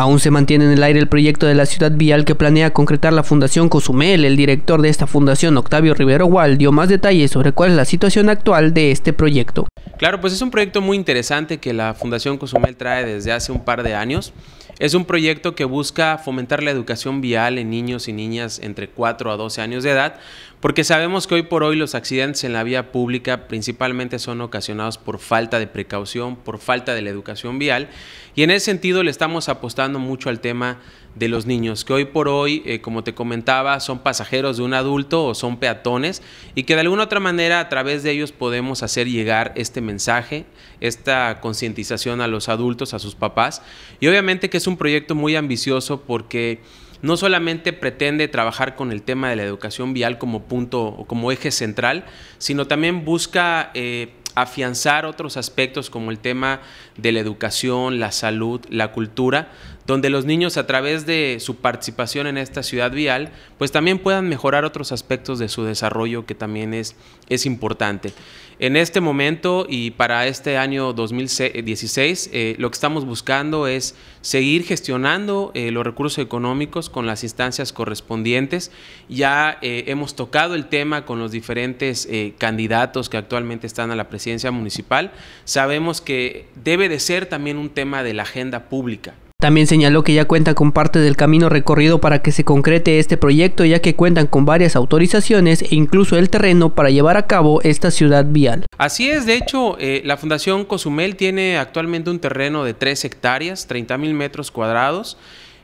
Aún se mantiene en el aire el proyecto de la ciudad vial que planea concretar la Fundación Cozumel. El director de esta fundación, Octavio Rivero Gual, dio más detalles sobre cuál es la situación actual de este proyecto. Claro, pues es un proyecto muy interesante que la Fundación Cozumel trae desde hace un par de años. Es un proyecto que busca fomentar la educación vial en niños y niñas entre 4 a 12 años de edad, porque sabemos que hoy por hoy los accidentes en la vía pública principalmente son ocasionados por falta de precaución, por falta de la educación vial, y en ese sentido le estamos apostando mucho al tema de los niños, que hoy por hoy, eh, como te comentaba, son pasajeros de un adulto o son peatones, y que de alguna otra manera a través de ellos podemos hacer llegar este mensaje, esta concientización a los adultos, a sus papás, y obviamente que es un proyecto muy ambicioso porque no solamente pretende trabajar con el tema de la educación vial como punto o como eje central, sino también busca eh, afianzar otros aspectos como el tema de la educación, la salud, la cultura, donde los niños a través de su participación en esta ciudad vial, pues también puedan mejorar otros aspectos de su desarrollo que también es, importante. En este momento y para este año 2016, eh, lo que estamos buscando es seguir gestionando eh, los recursos económicos con las instancias correspondientes. Ya eh, hemos tocado el tema con los diferentes candidatos que actualmente están a la presidencia municipal. Sabemos que debe de ser también un tema de la agenda pública. También señaló que ya cuenta con parte del camino recorrido para que se concrete este proyecto ya que cuentan con varias autorizaciones e incluso el terreno para llevar a cabo esta ciudad vial. Así es, de hecho, eh, la Fundación Cozumel tiene actualmente un terreno de 3 hectáreas, 30 mil metros cuadrados,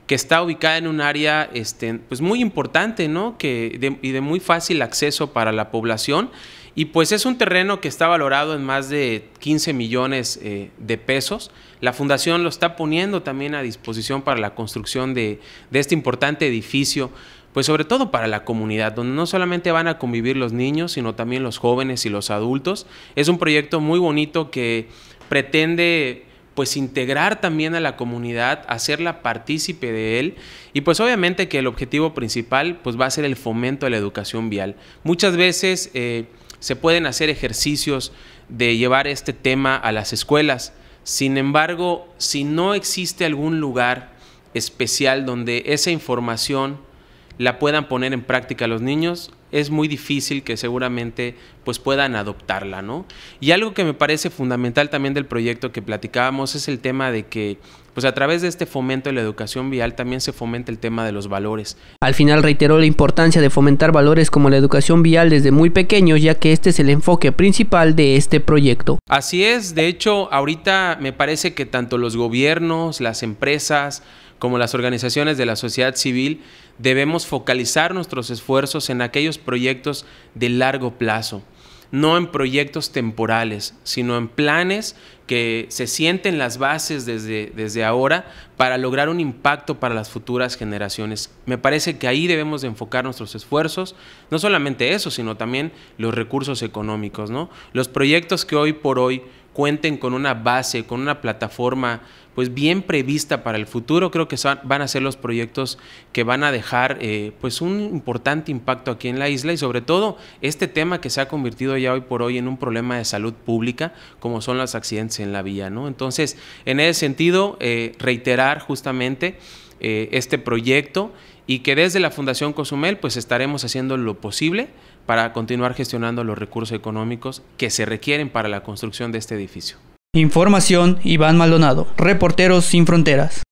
que está ubicada en un área este, pues muy importante ¿no? que y de muy fácil acceso para la población y pues es un terreno que está valorado en más de 15 millones eh, de pesos. La fundación lo está poniendo también a disposición para la construcción de, este importante edificio pues sobre todo para la comunidad, donde no solamente van a convivir los niños, sino también los jóvenes y los adultos. Es un proyecto muy bonito que pretende pues integrar también a la comunidad, hacerla partícipe de él y pues obviamente que el objetivo principal pues va a ser el fomento de la educación vial. Muchas veces... Eh, se pueden hacer ejercicios de llevar este tema a las escuelas. Sin embargo, si no existe algún lugar especial donde esa información la puedan poner en práctica los niños, es muy difícil que seguramente pues puedan adoptarla, ¿no? Y algo que me parece fundamental también del proyecto que platicábamos es el tema de que pues a través de este fomento de la educación vial también se fomenta el tema de los valores. Al final reiteró la importancia de fomentar valores como la educación vial desde muy pequeños, ya que este es el enfoque principal de este proyecto. Así es, de hecho, ahorita me parece que tanto los gobiernos, las empresas, como las organizaciones de la sociedad civil debemos focalizar nuestros esfuerzos en aquellos proyectos de largo plazo, no en proyectos temporales, sino en planes que se sienten las bases desde, desde ahora para lograr un impacto para las futuras generaciones. Me parece que ahí debemos enfocar nuestros esfuerzos, no solamente eso, sino también los recursos económicos. ¿no? Los proyectos que hoy por hoy cuenten con una base, con una plataforma pues bien prevista para el futuro, creo que van a ser los proyectos que van a dejar eh, pues un importante impacto aquí en la isla y sobre todo este tema que se ha convertido ya hoy por hoy en un problema de salud pública como son los accidentes en la vía. Entonces, en ese sentido, eh, reiterar justamente eh, este proyecto y que desde la Fundación Cozumel pues estaremos haciendo lo posible para continuar gestionando los recursos económicos que se requieren para la construcción de este edificio. Información Iván Maldonado, Reporteros sin Fronteras.